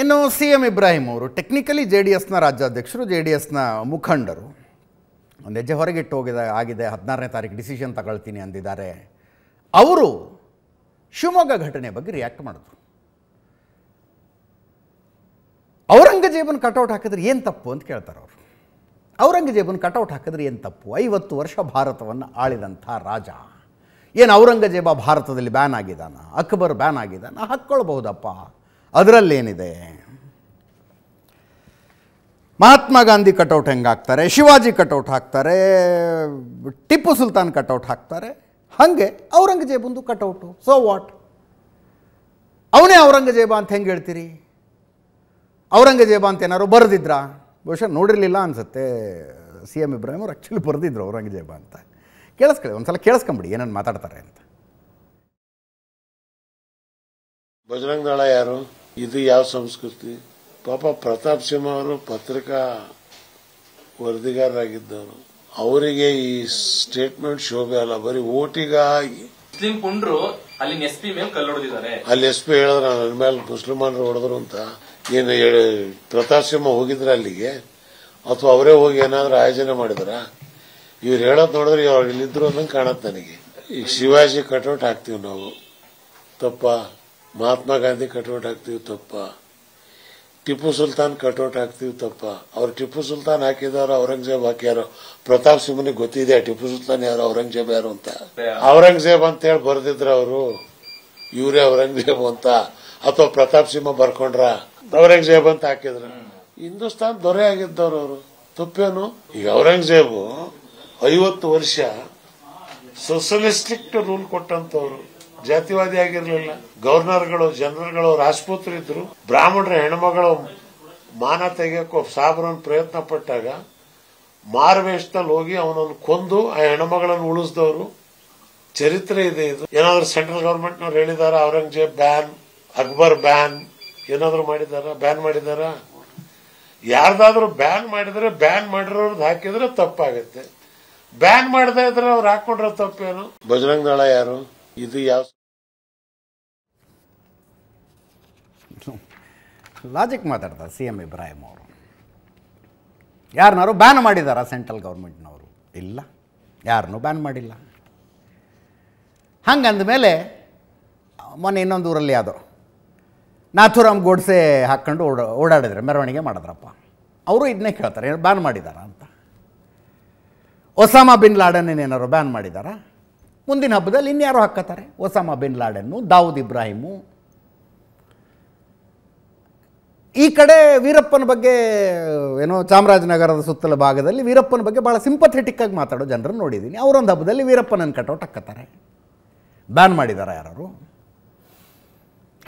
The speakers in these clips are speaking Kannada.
ಇನ್ನು ಸಿ ಎಂ ಇಬ್ರಾಹಿಂ ಅವರು ಟೆಕ್ನಿಕಲಿ ಜೆ ಡಿ ಎಸ್ನ ರಾಜ್ಯಾಧ್ಯಕ್ಷರು ಜೆ ಡಿ ಎಸ್ನ ಮುಖಂಡರು ಒಂದು ಹೆಜ್ಜೆ ಹೊರಗಿಟ್ಟು ಹೋಗಿದ ಆಗಿದೆ ಹದಿನಾರನೇ ತಾರೀಕು ಡಿಸಿಷನ್ ತಗೊಳ್ತೀನಿ ಅಂದಿದ್ದಾರೆ ಅವರು ಶಿವಮೊಗ್ಗ ಘಟನೆ ಬಗ್ಗೆ ರಿಯಾಕ್ಟ್ ಮಾಡಿದ್ರು ಔರಂಗಜೇಬನ್ ಕಟೌಟ್ ಹಾಕಿದ್ರೆ ಏನು ತಪ್ಪು ಅಂತ ಕೇಳ್ತಾರೆ ಅವರು ಔರಂಗಜೇಬನ್ ಕಟೌಟ್ ಹಾಕಿದ್ರೆ ಏನು ತಪ್ಪು ಐವತ್ತು ವರ್ಷ ಭಾರತವನ್ನು ಆಳಿದಂಥ ರಾಜ ಏನು ಔರಂಗಜೇಬ ಭಾರತದಲ್ಲಿ ಬ್ಯಾನ್ ಆಗಿದ್ದಾನ ಅಕ್ಬರ್ ಬ್ಯಾನ್ ಆಗಿದ್ದಾನ ಹಾಕ್ಕೊಳ್ಬಹುದಪ್ಪ ಅದರಲ್ಲೇನಿದೆ ಮಹಾತ್ಮ ಗಾಂಧಿ ಕಟೌಟ್ ಹೆಂಗೆ ಹಾಕ್ತಾರೆ ಶಿವಾಜಿ ಕಟೌಟ್ ಹಾಕ್ತಾರೆ ಟಿಪ್ಪು ಸುಲ್ತಾನ್ ಕಟೌಟ್ ಹಾಕ್ತಾರೆ ಹಾಗೆ ಔರಂಗಜೇಬಂದು ಕಟೌಟು ಸೊ ವಾಟ್ ಅವನೇ ಔರಂಗಜೇಬ ಅಂತ ಹೆಂಗೆ ಹೇಳ್ತೀರಿ ಔರಂಗಜೇಬ ಅಂತ ಏನಾದ್ರು ಬರೆದಿದ್ರಾ ಬಹುಶಃ ನೋಡಿರಲಿಲ್ಲ ಅನಿಸುತ್ತೆ ಸಿ ಎಮ್ ಇಬ್ರಾಹಿಂ ಅವ್ರು ಆ್ಯಕ್ಚುಲಿ ಬರೆದಿದ್ರು ಔರಂಗಜೇಬ ಅಂತ ಕೇಳಿಸ್ಕೊಳ್ಳಿ ಒಂದು ಸಲ ಕೇಳಿಸ್ಕೊಂಬಿಡಿ ಏನನ್ನು ಮಾತಾಡ್ತಾರೆ ಅಂತ ಬಜರಂಗ ದಳ ಯಾರು ಇದು ಯಾವ ಸಂಸ್ಕೃತಿ ಪಾಪ ಪ್ರತಾಪ್ ಸಿಂಹ ಅವರು ಪತ್ರಿಕಾ ವರದಿಗಾರರಾಗಿದ್ದವರು ಅವರಿಗೆ ಈ ಸ್ಟೇಟ್ಮೆಂಟ್ ಶೋಭೆ ಅಲ್ಲ ಬರೀ ಓಟಿಗಾಗಿ ಮುಸ್ಲಿಂ ಅಲ್ಲಿ ಎಸ್ ಪಿ ಮೇಲೆ ಕಲ್ಲು ಅಲ್ಲಿ ಎಸ್ ಪಿ ಹೇಳಿದ್ರೆ ನನ್ನ ಮೇಲೆ ಮುಸ್ಲಿಮಾನರು ಹೊಡೆದ್ರು ಅಂತ ಏನು ಪ್ರತಾಪ್ ಸಿಂಹ ಹೋಗಿದ್ರ ಅಲ್ಲಿಗೆ ಅಥವಾ ಅವರೇ ಹೋಗಿ ಏನಾದ್ರೂ ಆಯೋಜನೆ ಮಾಡಿದ್ರ ಇವ್ರು ಹೇಳೋದು ನೋಡಿದ್ರೆ ಇವ್ರು ಇಲ್ಲಿದ್ರು ಅಂದಂಗೆ ಕಾಣತ್ತೆ ನನಗೆ ಈಗ ಶಿವಾಜಿ ಕಟೌಟ್ ಹಾಕ್ತೀವಿ ನಾವು ತಪ್ಪಾ ಮಹಾತ್ಮ ಗಾಂಧಿ ಕಟೌಟ್ ಹಾಕ್ತೀವಿ ತಪ್ಪ ಟಿಪ್ಪು ಸುಲ್ತಾನ್ ಕಟೌಟ್ ಹಾಕ್ತೀವಿ ತಪ್ಪ ಅವ್ರು ಟಿಪ್ಪು ಸುಲ್ತಾನ್ ಹಾಕಿದಾರ ಔರಂಗಜೇಬ್ ಹಾಕ್ಯಾರೋ ಪ್ರತಾಪ್ ಸಿಂಹನಿಗೆ ಗೊತ್ತಿದೆ ಟಿಪ್ಪು ಸುಲ್ತಾನ್ ಯಾರು ಔರಂಗಜೇಬ್ ಯಾರು ಅಂತ ಔರಂಗಜೇಬ್ ಅಂತ ಹೇಳಿ ಬರ್ದಿದ್ರ ಅವರು ಇವರೇ ಔರಂಗಜೇಬ್ ಅಂತ ಅಥವಾ ಪ್ರತಾಪ್ ಸಿಂಹ ಬರ್ಕೊಂಡ್ರ ಔರಂಗಜೇಬ್ ಅಂತ ಹಾಕಿದ್ರ ಹಿಂದೂಸ್ತಾನ್ ದೊರೆ ಆಗಿದ್ದವ್ರು ಅವರು ತಪ್ಪೇನು ಈಗ ಔರಂಗಜೇಬು ಐವತ್ತು ವರ್ಷ ಸೋಷಲಿಸ್ಟಿಕ್ ರೂಲ್ ಕೊಟ್ಟಂತವ್ರು ಜಾತಿವಾದಿ ಆಗಿರಲಿಲ್ಲ ಗವರ್ನರ್ಗಳು ಜನರಲ್ಗಳು ರಾಜಪೂತರು ಇದ್ರು ಬ್ರಾಹ್ಮಣರ ಹೆಣ್ಮಗಳು ಮಾನ ತೆಗೆಯಕ್ಕೋ ಸಾಬ್ರನ್ ಪ್ರಯತ್ನ ಪಟ್ಟಾಗ ಮಾರ್ವೇಶ್ನಲ್ಲಿ ಹೋಗಿ ಅವನನ್ನು ಕೊಂದು ಆ ಹೆಣ್ಮಗಳನ್ನು ಉಳಿಸಿದವರು ಚರಿತ್ರೆ ಇದೆ ಇದು ಏನಾದರೂ ಸೆಂಟ್ರಲ್ ಗವರ್ಮೆಂಟ್ನವ್ರು ಹೇಳಿದಾರ ಔರಂಗಜೇಬ್ ಬ್ಯಾನ್ ಅಕ್ಬರ್ ಬ್ಯಾನ್ ಏನಾದರೂ ಮಾಡಿದಾರ ಬ್ಯಾನ್ ಮಾಡಿದಾರ ಯಾರ್ದಾದ್ರೂ ಬ್ಯಾನ್ ಮಾಡಿದ್ರೆ ಬ್ಯಾನ್ ಮಾಡಿರೋರ್ದು ಹಾಕಿದ್ರೆ ತಪ್ಪಾಗುತ್ತೆ ಬ್ಯಾನ್ ಮಾಡದೇ ಇದ್ರೆ ಅವ್ರು ಹಾಕೊಂಡ್ರೆ ತಪ್ಪೇನು ಬಜರಂಗ ದಳ ಯಾರು ಇದು ಯಾವ ಲಾಜಿಕ್ ಮಾತಾಡ್ತಾರೆ ಸಿ ಎಮ್ ಇಬ್ರಾಹಿಂ ಅವರು ಯಾರನ್ನಾರು ಬ್ಯಾನ್ ಮಾಡಿದಾರ ಸೆಂಟ್ರಲ್ ಗೌರ್ಮೆಂಟ್ನವರು ಇಲ್ಲ ಯಾರನ್ನೂ ಬ್ಯಾನ್ ಮಾಡಿಲ್ಲ ಮೇಲೆ ಮೊನ್ನೆ ಇನ್ನೊಂದು ಊರಲ್ಲಿ ಯಾವುದೋ ನಾಥೂರಾಮ್ ಗೋಡ್ಸೆ ಹಾಕ್ಕೊಂಡು ಓಡಾ ಓಡಾಡಿದ್ರೆ ಮೆರವಣಿಗೆ ಮಾಡಿದ್ರಪ್ಪ ಅವರು ಇದನ್ನೇ ಕೇಳ್ತಾರೆ ಬ್ಯಾನ್ ಮಾಡಿದಾರ ಅಂತ ಒಸಾಮಾ ಬಿನ್ ಲಾಡನ್ ಏನಾರು ಬ್ಯಾನ್ ಮಾಡಿದಾರ ಮುಂದಿನ ಹಬ್ಬದಲ್ಲಿ ಇನ್ಯಾರು ಹಾಕತ್ತಾರೆ ಒಸಾಮ ಬಿನ್ ಲಾಡನ್ನು ದಾವೂದ್ ಇಬ್ರಾಹಿಮು ಈ ಕಡೆ ವೀರಪ್ಪನ ಬಗ್ಗೆ ಏನೋ ಚಾಮರಾಜನಗರದ ಸುತ್ತಲ ಭಾಗದಲ್ಲಿ ವೀರಪ್ಪನ ಬಗ್ಗೆ ಭಾಳ ಸಿಂಪಥೆಟಿಕ್ಕಾಗಿ ಮಾತಾಡೋ ಜನರನ್ನು ನೋಡಿದ್ದೀನಿ ಅವರೊಂದು ಹಬ್ಬದಲ್ಲಿ ವೀರಪ್ಪನನ್ನು ಕಟೌಟ್ ಟಕ್ಕತ್ತಾರೆ ಬ್ಯಾನ್ ಮಾಡಿದ್ದಾರೆ ಯಾರು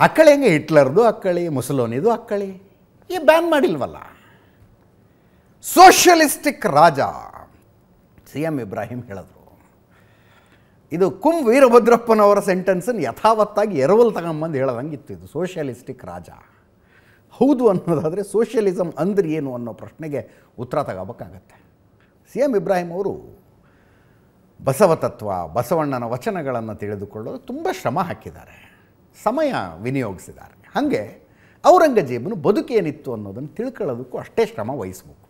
ಅಕ್ಕಳಿ ಹೆಂಗೆ ಹಿಟ್ಲರ್ದು ಅಕ್ಕಳಿ ಮುಸಲೋನಿದು ಅಕ್ಕಳಿ ಈ ಬ್ಯಾನ್ ಮಾಡಿಲ್ವಲ್ಲ ಸೋಷಲಿಸ್ಟಿಕ್ ರಾಜ ಸಿ ಎಂ ಇಬ್ರಾಹಿಂ ಹೇಳಿದ್ರು ಇದು ಕುಂ ವೀರಭದ್ರಪ್ಪನವರ ಸೆಂಟೆನ್ಸನ್ನು ಯಥಾವತ್ತಾಗಿ ಎರವಲು ತಗೊಂಬಂದು ಇತ್ತು ಇದು ಸೋಷಿಯಲಿಸ್ಟಿಕ್ ರಾಜ ಹೌದು ಅನ್ನೋದಾದರೆ ಸೋಷಿಯಲಿಸಮ್ ಅಂದ್ರೆ ಏನು ಅನ್ನೋ ಪ್ರಶ್ನೆಗೆ ಉತ್ತರ ತಗೋಬೇಕಾಗತ್ತೆ ಸಿ ಎಂ ಇಬ್ರಾಹಿಂ ಅವರು ಬಸವ ತತ್ವ ಬಸವಣ್ಣನ ವಚನಗಳನ್ನು ತಿಳಿದುಕೊಳ್ಳೋದು ತುಂಬ ಶ್ರಮ ಹಾಕಿದ್ದಾರೆ ಸಮಯ ವಿನಿಯೋಗಿಸಿದ್ದಾರೆ ಹಾಗೆ ಔರಂಗಜೇಬನು ಬದುಕೇನಿತ್ತು ಅನ್ನೋದನ್ನು ತಿಳ್ಕೊಳ್ಳೋದಕ್ಕೂ ಅಷ್ಟೇ ಶ್ರಮ ವಹಿಸಬೇಕು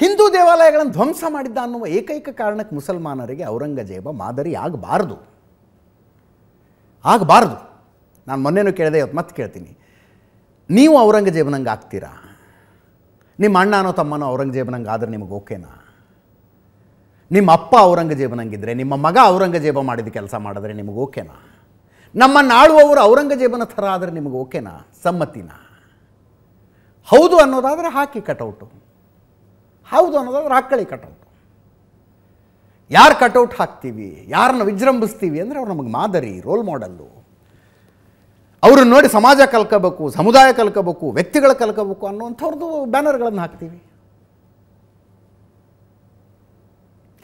ಹಿಂದೂ ದೇವಾಲಯಗಳನ್ನು ಧ್ವಂಸ ಮಾಡಿದ್ದ ಅನ್ನುವ ಏಕೈಕ ಕಾರಣಕ್ಕೆ ಮುಸಲ್ಮಾನರಿಗೆ ಔರಂಗಜೇಬ ಮಾದರಿ ಆಗಬಾರದು ಆಗಬಾರ್ದು ನಾನು ಮೊನ್ನೆನೂ ಕೇಳಿದೆ ಇವತ್ತು ಮತ್ತೆ ಕೇಳ್ತೀನಿ ನೀವು ಔರಂಗಜೇಬನಂಗೆ ಆಗ್ತೀರಾ ನಿಮ್ಮ ಅಣ್ಣನೋ ತಮ್ಮನೋ ಔರಂಗಜೇಬನಂಗೆ ಆದರೆ ನಿಮಗೆ ಓಕೆನಾ ನಿಮ್ಮ ಅಪ್ಪ ಔರಂಗಜೇಬನಂಗಿದ್ರೆ ನಿಮ್ಮ ಮಗ ಔರಂಗಜೇಬ ಮಾಡಿದ ಕೆಲಸ ಮಾಡಿದ್ರೆ ನಿಮಗೆ ಓಕೆನಾ ನಮ್ಮನ್ನು ಆಳುವವರು ಔರಂಗಜೇಬನ ಥರ ಆದರೆ ನಿಮಗೆ ಓಕೆನಾ ಸಮ್ಮತಿನ ಹೌದು ಅನ್ನೋದಾದರೆ ಹಾಕಿ ಕಟೌಟು ಹೌದು ಅನ್ನೋದಾದ್ರೆ ಹಾಕಳಿ ಕಟೌಟು ಯಾರು ಕಟೌಟ್ ಹಾಕ್ತೀವಿ ಯಾರನ್ನ ವಿಜೃಂಭಿಸ್ತೀವಿ ಅಂದರೆ ಅವ್ರು ನಮಗೆ ಮಾದರಿ ರೋಲ್ ಮಾಡಲ್ಲು ಅವ್ರನ್ನ ನೋಡಿ ಸಮಾಜ ಕಲ್ಕೋಬೇಕು ಸಮುದಾಯ ಕಲ್ಕೋಬೇಕು ವ್ಯಕ್ತಿಗಳು ಕಲ್ಕೋಬೇಕು ಅನ್ನುವಂಥವ್ರದ್ದು ಬ್ಯಾನರ್ಗಳನ್ನು ಹಾಕ್ತೀವಿ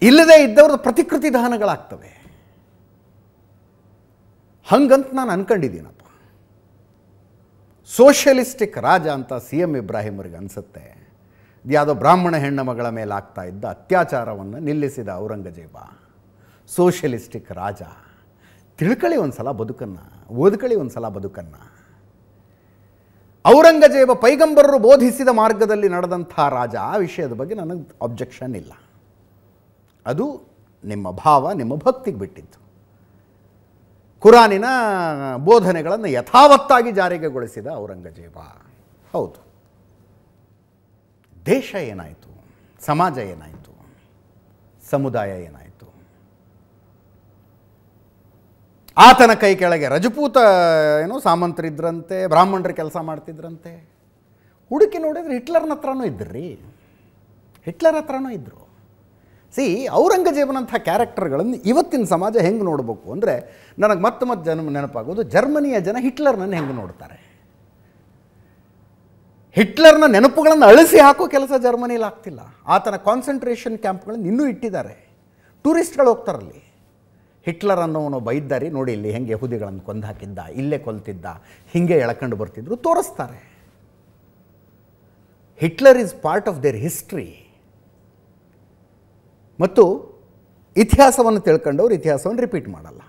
ಇಲ್ಲದೆ ಇದ್ದವ್ರದ್ದು ಪ್ರತಿಕೃತಿ ದಹನಗಳಾಗ್ತವೆ ಹಂಗಂತ ನಾನು ಅನ್ಕೊಂಡಿದ್ದೀನಪ್ಪ ಸೋಷಿಯಲಿಸ್ಟಿಕ್ ರಾಜ ಅಂತ ಸಿ ಇಬ್ರಾಹಿಂ ಇಬ್ರಾಹಿಮರಿಗೆ ಅನಿಸುತ್ತೆ ಯಾವುದೋ ಬ್ರಾಹ್ಮಣ ಹೆಣ್ಣು ಮಗಳ ಮೇಲೆ ಆಗ್ತಾ ಇದ್ದ ಅತ್ಯಾಚಾರವನ್ನು ನಿಲ್ಲಿಸಿದ ಔರಂಗಜೇಬ ಸೋಷಿಯಲಿಸ್ಟಿಕ್ ರಾಜ ತಿಳ್ಕಳಿ ಒಂದು ಸಲ ಬದುಕನ್ನು ಓದ್ಕಳಿ ಒಂದು ಸಲ ಬದುಕನ್ನು ಔರಂಗಜೇಬ ಪೈಗಂಬರರು ಬೋಧಿಸಿದ ಮಾರ್ಗದಲ್ಲಿ ನಡೆದಂಥ ರಾಜ ಆ ವಿಷಯದ ಬಗ್ಗೆ ನನಗೆ ಅಬ್ಜೆಕ್ಷನ್ ಇಲ್ಲ ಅದು ನಿಮ್ಮ ಭಾವ ನಿಮ್ಮ ಭಕ್ತಿಗೆ ಬಿಟ್ಟಿತ್ತು ಕುರಾನಿನ ಬೋಧನೆಗಳನ್ನು ಯಥಾವತ್ತಾಗಿ ಜಾರಿಗೆಗೊಳಿಸಿದ ಔರಂಗಜೇಬ ಹೌದು ದೇಶ ಏನಾಯಿತು ಸಮಾಜ ಏನಾಯಿತು ಸಮುದಾಯ ಏನಾಯಿತು ಆತನ ಕೈ ಕೆಳಗೆ ರಜಪೂತ ಏನು ಸಾಮಂತರಿದ್ರಂತೆ ಬ್ರಾಹ್ಮಣರು ಕೆಲಸ ಮಾಡ್ತಿದ್ರಂತೆ ಹುಡುಕಿ ನೋಡಿದ್ರೆ ಹಿಟ್ಲರ್ನ ಹತ್ರನೂ ಇದ್ರಿ ಹಿಟ್ಲರ್ ಹತ್ರನೂ ಇದ್ದರು ಸಿ ಔರಂಗಜೇಬನಂಥ ಕ್ಯಾರೆಕ್ಟರ್ಗಳನ್ನು ಇವತ್ತಿನ ಸಮಾಜ ಹೆಂಗೆ ನೋಡಬೇಕು ಅಂದರೆ ನನಗೆ ಮತ್ತೆ ಮತ್ತೆ ಜನ ನೆನಪಾಗೋದು ಜರ್ಮನಿಯ ಜನ ಹಿಟ್ಲರ್ನನ್ನು ಹೆಂಗೆ ನೋಡ್ತಾರೆ ಹಿಟ್ಲರ್ನ ನೆನಪುಗಳನ್ನು ಅಳಿಸಿ ಹಾಕೋ ಕೆಲಸ ಜರ್ಮನಿಯಲ್ಲಿ ಆಗ್ತಿಲ್ಲ ಆತನ ಕಾನ್ಸಂಟ್ರೇಷನ್ ಕ್ಯಾಂಪ್ಗಳನ್ನು ಇನ್ನೂ ಇಟ್ಟಿದ್ದಾರೆ ಟೂರಿಸ್ಟ್ಗಳು ಹೋಗ್ತಾರಲ್ಲಿ ಹಿಟ್ಲರ್ ಅನ್ನೋನು ಬೈದ್ದಾರಿ ನೋಡಿ ಇಲ್ಲಿ ಹೆಂಗೆ ಹುದಿಗಳನ್ನು ಕೊಂದು ಹಾಕಿದ್ದ ಇಲ್ಲೇ ಕೊಲ್ತಿದ್ದ ಹಿಂಗೆ ಎಳ್ಕೊಂಡು ಬರ್ತಿದ್ರು ತೋರಿಸ್ತಾರೆ Hitler is part of their history ಮತ್ತು ಇತಿಹಾಸವನ್ನು ತಿಳ್ಕೊಂಡವ್ರು ಇತಿಹಾಸವನ್ನು ರಿಪೀಟ್ ಮಾಡಲ್ಲ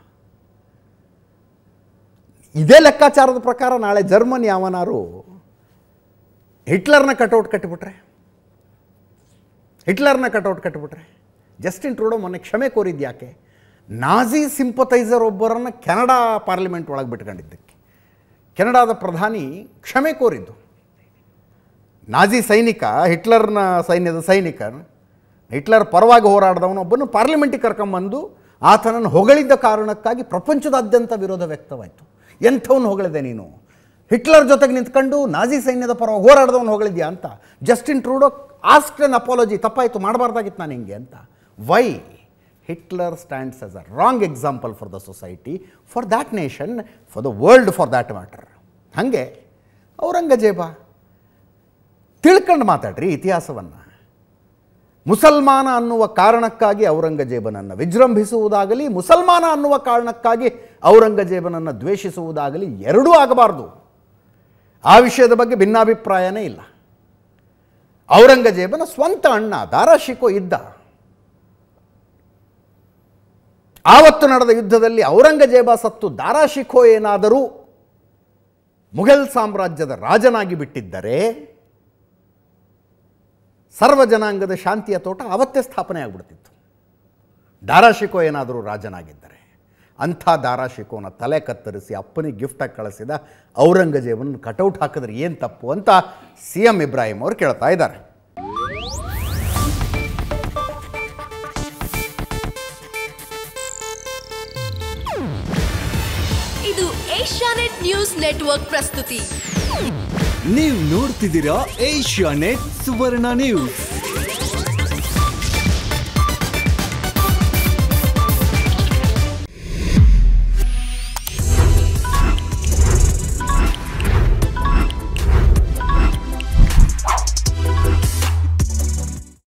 ಇದೇ ಲೆಕ್ಕಾಚಾರದ ಪ್ರಕಾರ ನಾಳೆ ಜರ್ಮನ್ ಯಾವನಾರು ಹಿಟ್ಲರ್ನ ಕಟೌಟ್ ಕಟ್ಬಿಟ್ರೆ ಹಿಟ್ಲರ್ನ ಕಟೌಟ್ ಕಟ್ಟಿಬಿಟ್ರೆ ಜಸ್ಟಿನ್ ಟ್ರೂಡೋ ಮೊನ್ನೆ ಕ್ಷಮೆ ಕೋರಿದ್ದು ಯಾಕೆ ನಾಜಿ ಸಿಂಪತೈಸರ್ ಒಬ್ಬರನ್ನು ಕೆನಡಾ ಪಾರ್ಲಿಮೆಂಟ್ ಒಳಗೆ ಬಿಟ್ಕೊಂಡಿದ್ದಕ್ಕೆ ಕೆನಡಾದ ಪ್ರಧಾನಿ ಕ್ಷಮೆ ಕೋರಿದ್ದು ನಾಜಿ ಸೈನಿಕ ಹಿಟ್ಲರ್ನ ಸೈನ್ಯದ ಸೈನಿಕ ಹಿಟ್ಲರ್ ಪರವಾಗಿ ಹೋರಾಡಿದವನೊಬ್ಬನು ಪಾರ್ಲಿಮೆಂಟಿಗೆ ಕರ್ಕೊಂಬಂದು ಆತನನ್ನು ಹೊಗಳಿದ್ದ ಕಾರಣಕ್ಕಾಗಿ ಪ್ರಪಂಚದಾದ್ಯಂತ ವಿರೋಧ ವ್ಯಕ್ತವಾಯಿತು ಎಂಥವನು ಹೊಗಳಿದೆ ನೀನು ಹಿಟ್ಲರ್ ಜೊತೆಗೆ ನಿಂತ್ಕೊಂಡು ನಾಜಿ ಸೈನ್ಯದ ಪರವಾಗಿ ಹೋರಾಡಿದವನು ಹೊಗಳಿದ್ಯಾ ಅಂತ ಜಸ್ಟಿನ್ ಟ್ರೂಡೋ ಅನ್ ಅಪಾಲಜಿ ತಪ್ಪಾಯಿತು ಮಾಡಬಾರ್ದಾಗಿತ್ತು ನಾನು ಹಿಂಗೆ ಅಂತ why Hitler stands as a wrong example for the society for that nation for the world for that matter ಹಾಗೆ ಔರಂಗಜೇಬ ತಿಳ್ಕೊಂಡು ಮಾತಾಡ್ರಿ ಇತಿಹಾಸವನ್ನು ಮುಸಲ್ಮಾನ ಅನ್ನುವ ಕಾರಣಕ್ಕಾಗಿ ಔರಂಗಜೇಬನನ್ನು ವಿಜೃಂಭಿಸುವುದಾಗಲಿ ಮುಸಲ್ಮಾನ ಅನ್ನುವ ಕಾರಣಕ್ಕಾಗಿ ಔರಂಗಜೇಬನನ್ನು ದ್ವೇಷಿಸುವುದಾಗಲಿ ಎರಡೂ ಆಗಬಾರ್ದು ಆ ವಿಷಯದ ಬಗ್ಗೆ ಭಿನ್ನಾಭಿಪ್ರಾಯನೇ ಇಲ್ಲ ಔರಂಗಜೇಬನ ಸ್ವಂತ ಅಣ್ಣ ದಾರಾಶಿಕೋ ಇದ್ದ ಆವತ್ತು ನಡೆದ ಯುದ್ಧದಲ್ಲಿ ಔರಂಗಜೇಬ ಸತ್ತು ದಾರಾಶಿಖೋ ಏನಾದರೂ ಮುಘಲ್ ಸಾಮ್ರಾಜ್ಯದ ರಾಜನಾಗಿ ಬಿಟ್ಟಿದ್ದರೆ ಸರ್ವ ಜನಾಂಗದ ಶಾಂತಿಯ ತೋಟ ಅವತ್ತೇ ಸ್ಥಾಪನೆ ಆಗ್ಬಿಡ್ತಿತ್ತು ದಾರಾಶಿಖೋ ಏನಾದರೂ ರಾಜನಾಗಿದ್ದರೆ ಅಂಥ ದಾರಾಶಿಕೋನ ತಲೆ ಕತ್ತರಿಸಿ ಅಪ್ಪನಿಗೆ ಗಿಫ್ಟಾಗಿ ಕಳಿಸಿದ ಔರಂಗಜೇಬನ ಕಟೌಟ್ ಹಾಕಿದ್ರೆ ಏನು ತಪ್ಪು ಅಂತ ಸಿ ಎಂ ಇಬ್ರಾಹಿಂ ಅವರು ಕೇಳ್ತಾ ಇದ್ದಾರೆ ಇದು ಏಷ್ಯಾನೆಟ್ ನ್ಯೂಸ್ ನೆಟ್ವರ್ಕ್ ಪ್ರಸ್ತುತಿ ನೀವು ನೋಡ್ತಿದ್ದೀರಾ ಏಷ್ಯಾನೆಟ್ ಸುವರ್ಣ ನ್ಯೂಸ್